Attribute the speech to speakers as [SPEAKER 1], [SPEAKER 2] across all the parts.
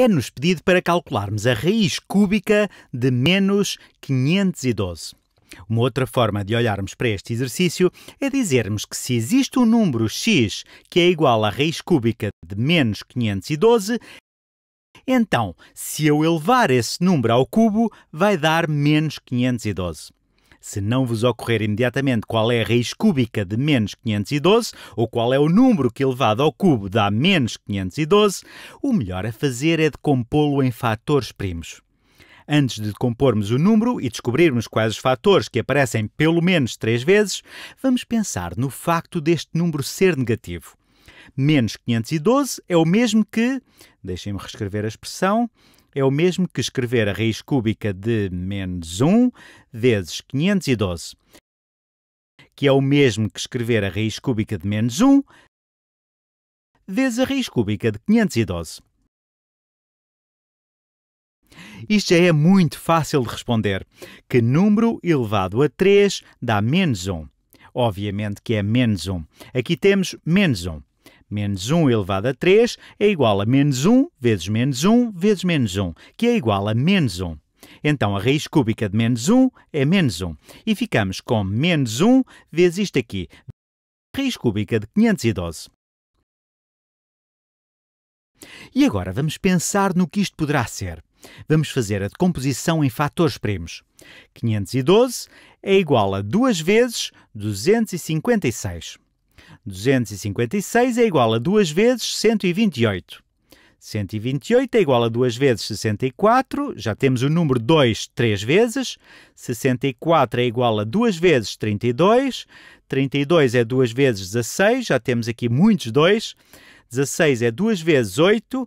[SPEAKER 1] é-nos pedido para calcularmos a raiz cúbica de menos 512. Uma outra forma de olharmos para este exercício é dizermos que se existe um número x que é igual à raiz cúbica de menos 512, então, se eu elevar esse número ao cubo, vai dar menos 512. Se não vos ocorrer imediatamente qual é a raiz cúbica de menos 512 ou qual é o número que elevado ao cubo dá menos 512, o melhor a fazer é decompô-lo em fatores primos. Antes de decompormos o número e descobrirmos quais os fatores que aparecem pelo menos três vezes, vamos pensar no facto deste número ser negativo. Menos 512 é o mesmo que, deixem-me reescrever a expressão, é o mesmo que escrever a raiz cúbica de menos 1 vezes 512, que é o mesmo que escrever a raiz cúbica de menos 1 vezes a raiz cúbica de 512. Isto já é muito fácil de responder, que número elevado a 3 dá menos 1. Obviamente que é menos 1. Aqui temos menos 1 menos 1 elevado a 3 é igual a menos 1 vezes menos 1 vezes menos 1, que é igual a menos 1. Então, a raiz cúbica de menos 1 é menos 1. E ficamos com menos 1 vezes isto aqui, raiz cúbica de 512. E agora vamos pensar no que isto poderá ser. Vamos fazer a decomposição em fatores primos. 512 é igual a 2 vezes 256. 256 é igual a 2 vezes 128. 128 é igual a 2 vezes 64, já temos o número 2 3 vezes. 64 é igual a 2 vezes 32. 32 é 2 vezes 16, já temos aqui muitos 2. 16 é 2 vezes 8.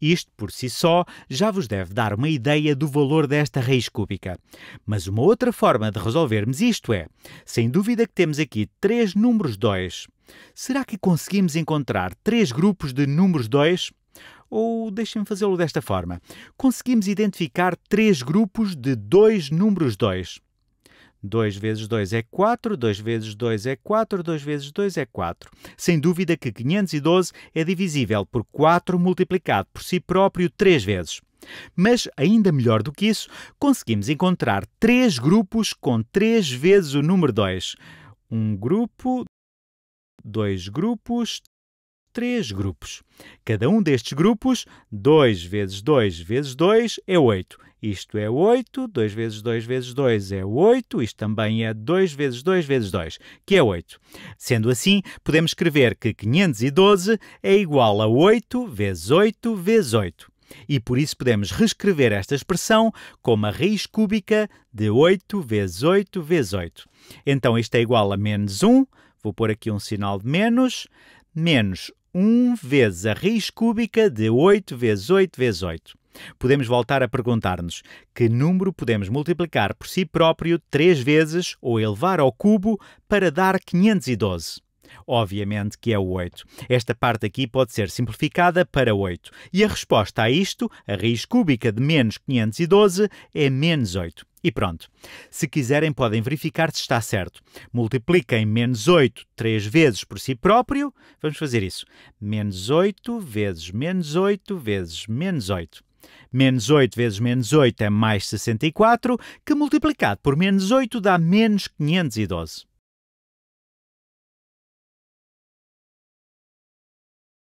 [SPEAKER 1] Isto, por si só, já vos deve dar uma ideia do valor desta raiz cúbica. Mas uma outra forma de resolvermos isto é, sem dúvida que temos aqui três números 2. Será que conseguimos encontrar três grupos de números 2? Ou deixem-me fazê-lo desta forma. Conseguimos identificar três grupos de dois números 2. 2 vezes 2 é 4, 2 vezes 2 é 4, 2 vezes 2 é 4. Sem dúvida que 512 é divisível por 4 multiplicado por si próprio 3 vezes. Mas, ainda melhor do que isso, conseguimos encontrar 3 grupos com 3 vezes o número 2. Um grupo, dois grupos, três grupos. Cada um destes grupos, 2 vezes 2 vezes 2 é 8 isto é 8, 2 vezes 2 vezes 2 é 8, isto também é 2 vezes 2 vezes 2, que é 8. Sendo assim, podemos escrever que 512 é igual a 8 vezes 8 vezes 8. E por isso podemos reescrever esta expressão como a raiz cúbica de 8 vezes 8 vezes 8. Então isto é igual a menos 1, vou pôr aqui um sinal de menos, menos 1 vezes a raiz cúbica de 8 vezes 8 vezes 8. Podemos voltar a perguntar-nos que número podemos multiplicar por si próprio três vezes ou elevar ao cubo para dar 512. Obviamente que é o 8. Esta parte aqui pode ser simplificada para 8. E a resposta a isto, a raiz cúbica de menos 512, é menos 8. E pronto. Se quiserem, podem verificar se está certo. Multipliquem menos 8 três vezes por si próprio. Vamos fazer isso. Menos 8 vezes menos 8 vezes menos 8. Menos 8 vezes menos 8 é mais 64, que multiplicado por menos 8 dá menos 512.